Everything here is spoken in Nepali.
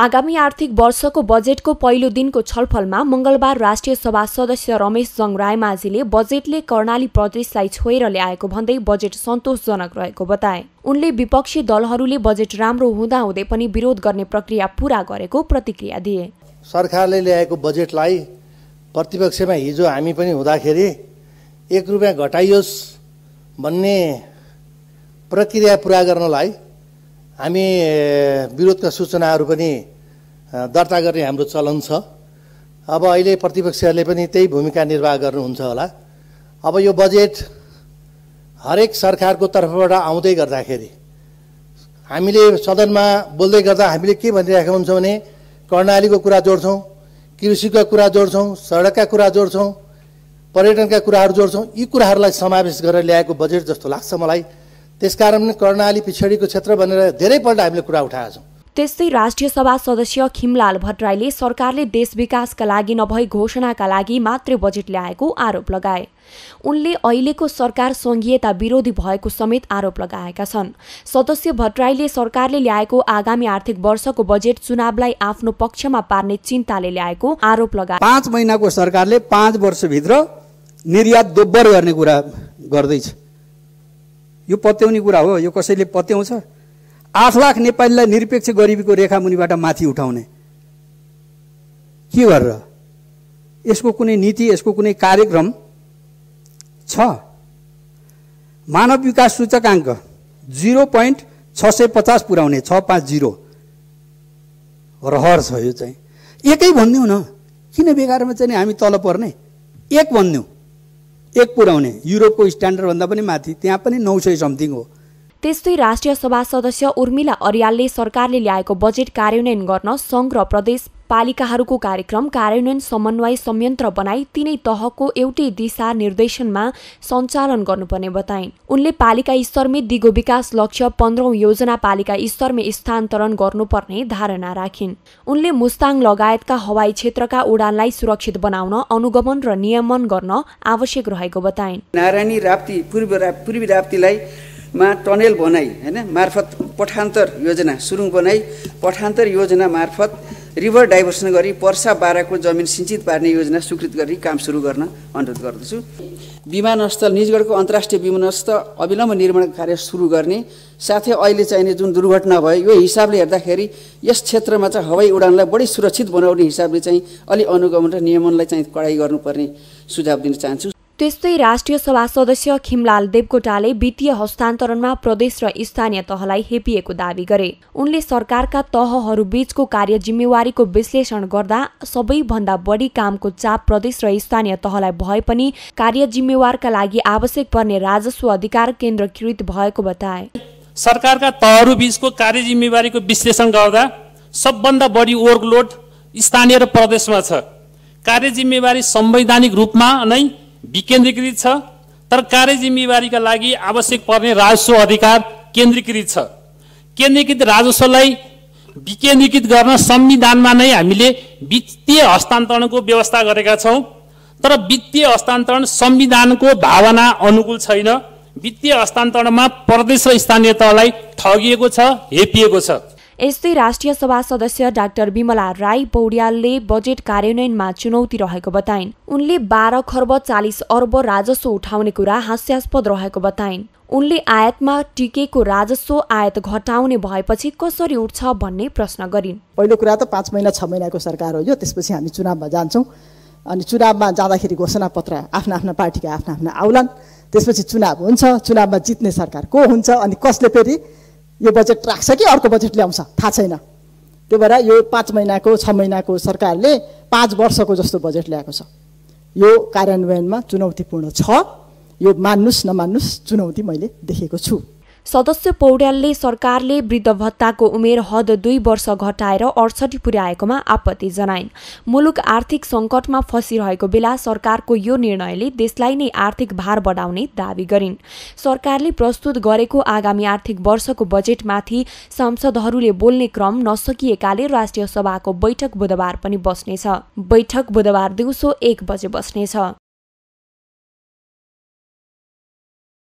आगामी आर्थिक वर्षको बजेटको पहिलो दिनको छलफलमा मंगलबार राष्ट्रिय सभा सदस्य रमेश जङ रायमाझीले बजेटले कर्णाली प्रदेशलाई छोएर ल्याएको भन्दै बजेट सन्तोषजनक रहेको बताए उनले विपक्षी दलहरूले बजेट राम्रो हुँदाहुँदै पनि विरोध गर्ने प्रक्रिया पूरा गरेको प्रतिक्रिया दिए सरकारले ल्याएको बजेटलाई प्रतिपक्षमा हिजो हामी पनि हुँदाखेरि एक रुपियाँ घटाइयोस् भन्ने प्रक्रिया पुरा गर्नलाई हामी विरोधका सूचनाहरू पनि दर्ता गर्ने हाम्रो चलन छ अब अहिले प्रतिपक्षहरूले पनि त्यही भूमिका निर्वाह गर्नुहुन्छ होला अब यो बजेट हरेक सरकारको तर्फबाट आउँदै गर्दाखेरि हामीले सदनमा बोल्दै गर्दा हामीले के भनिरहेका हुन्छौँ भने कर्णालीको कुरा जोड्छौँ कृषिका कुरा जोड्छौँ सडकका कुरा जोड्छौँ पर्यटनका कुराहरू जोड्छौँ यी कुराहरूलाई समावेश गरेर ल्याएको बजेट जस्तो लाग्छ मलाई त्यसकारण कर्णाली पिछडीको क्षेत्र भनेर धेरैपल्ट हामीले कुरा उठाएका छौँ त्यस्तै राष्ट्रिय सभा सदस्य खिमलाल भट्टराईले सरकारले देश विकासका लागि नभई घोषणाका लागि मात्रै बजेट ल्याएको आरोप लगाए उनले अहिलेको सरकार सङ्घीयता विरोधी भएको समेत आरोप लगाएका छन् सदस्य भट्टराईले सरकारले ल्याएको आगामी आर्थिक वर्षको बजेट चुनावलाई आफ्नो पक्षमा पार्ने चिन्ताले ल्याएको आरोप लगाए पाँच महिनाको सरकारले पाँच वर्षभित्र निर्यात दोब्बर गर्ने कुरा गर्दैछ यो पत्याउने कुरा हो यो कसैले पत्याउँछ आठ लाख नेपालीलाई निरपेक्ष गरिबीको रेखा मुनिबाट माथि उठाउने के गरेर यसको कुनै नीति यसको कुनै कार्यक्रम छ मानव विकास सूचकाङ्क जिरो पोइन्ट छ सय पचास पुर्याउने छ पाँच जिरो रहर छ यो चाहिँ एकै भनिदिउँ न किन बेकारमा चाहिँ हामी तल पर्ने एक भनिदिउँ एक पुऱ्याउने युरोपको स्ट्यान्डर्डभन्दा पनि माथि त्यहाँ पनि नौ सय समथिङ हो त्यस्तै राष्ट्रिय सभा सदस्य उर्मिला अर्यालले सरकारले ल्याएको बजेट कार्यान्वयन गर्न सङ्घ र प्रदेश पालिकाहरूको कार्यक्रम कार्यान्वयन समन्वय संयन्त्र बनाई तिनै तहको एउटै दिशा निर्देशनमा सञ्चालन गर्नुपर्ने बताइन् उनले पालिका स्तरमै दिगो विकास लक्ष्य पन्ध्रौँ योजना पालिका स्तरमै स्थानान्तरण गर्नुपर्ने धारणा राखिन् उनले मुस्ताङ लगायतका हवाई क्षेत्रका उडानलाई सुरक्षित बनाउन अनुगमन र नियमन गर्न आवश्यक रहेको बताइन् नारायणी राप्ती पूर्वी राप्तीलाई मा टनेल बनाई होइन मार्फत पठान्तर योजना सुरुङ बनाई पठान्तर योजना मार्फत रिभर डाइभर्सन गरी पर्सा बाह्रको जमिन सिंचित पार्ने योजना स्वीकृत गरी काम सुरु गर्न अनुरोध गर्दछु विमानस्थल निजगढको अन्तर्राष्ट्रिय विमानस्थल अविलम्ब निर्माण कार्य सुरु गर्ने साथै अहिले चाहिने जुन दुर्घटना भयो यो हिसाबले हेर्दाखेरि यस क्षेत्रमा चाहिँ हवाई उडानलाई बढी सुरक्षित बनाउने हिसाबले चाहिँ अलि अनुगमन र नियमनलाई चाहिँ कडाई गर्नुपर्ने सुझाव दिन चाहन्छु त्यस्तै राष्ट्रिय सभा सदस्य खिमलाल देवकोटाले वित्तीय हस्तान्तरणमा प्रदेश र स्थानीय तहलाई हेपिएको दावी गरे उनले सरकारका तहहरूबीचको कार्य जिम्मेवारीको विश्लेषण गर्दा सबैभन्दा बढी कामको चाप प्रदेश र स्थानीय तहलाई भए पनि कार्य जिम्मेवारका लागि आवश्यक पर्ने राजस्व अधिकार केन्द्रकृत भएको बताए सरकारका तहहरूबीचको कार्य जिम्मेवारीको विश्लेषण गर्दा सबभन्दा बढी वर्कलोड स्थानीय र प्रदेशमा छ कार्य जिम्मेवारी संवैधानिक रूपमा नै विकेन्द्रीकृत छ तर कार्य जिम्मेवारीका लागि आवश्यक पर्ने राजस्व अधिकार केन्द्रीकृत छ केन्द्रीकृत राजस्वलाई विकेन्द्रीकृत गर्न संविधानमा नै हामीले वित्तीय हस्तान्तरणको व्यवस्था गरेका छौँ तर वित्तीय हस्तान्तरण संविधानको भावना अनुकूल छैन वित्तीय हस्तान्तरणमा प्रदेश र स्थानीय तहलाई ठगिएको छ हेपिएको छ यस्तै राष्ट्रिय सभा सदस्य डाक्टर विमला राई पौड्यालले बजेट कार्यान्वयनमा चुनौती रहेको बताइन् उनले बाह्र खर्ब चालिस अर्ब राजस्व उठाउने कुरा हास्यास्पद रहेको बताइन् उनले आयातमा टिकेको राजस्व आयात घटाउने भएपछि कसरी उठ्छ भन्ने प्रश्न गरिन् पहिलो कुरा त पाँच महिना छ महिनाको सरकार हो यो त्यसपछि हामी चुनावमा जान्छौँ अनि चुनावमा जाँदाखेरि घोषणा पत्र आफ्ना आफ्ना पार्टीका आफ्ना आफ्ना आउलान् त्यसपछि चुनाव हुन्छ चुनावमा जित्ने सरकार को हुन्छ अनि कसले फेरि यो बजेट राख्छ कि अर्को बजेट ल्याउँछ थाहा छैन त्यो भएर यो पाँच महिनाको छ महिनाको सरकारले पाँच वर्षको जस्तो बजेट ल्याएको छ यो कार्यान्वयनमा चुनौतीपूर्ण छ यो मान्नुहोस् नमान्नुहोस् चुनौती मैले देखेको छु सदस्य पौड्यालले सरकारले वृद्ध भत्ताको उमेर हद दुई वर्ष घटाएर अडसठी पुर्याएकोमा आपत्ति जनाइन् मुलुक आर्थिक सङ्कटमा फँसिरहेको बेला सरकारको यो निर्णयले देशलाई नै आर्थिक भार बढाउने दावी गरिन् सरकारले प्रस्तुत गरेको आगामी आर्थिक वर्षको बजेटमाथि सांसदहरूले बोल्ने क्रम नसकिएकाले राष्ट्रिय सभाको बैठक बुधबार पनि बस्नेछ बैठक बुधबार दिउँसो एक बजे बस्नेछ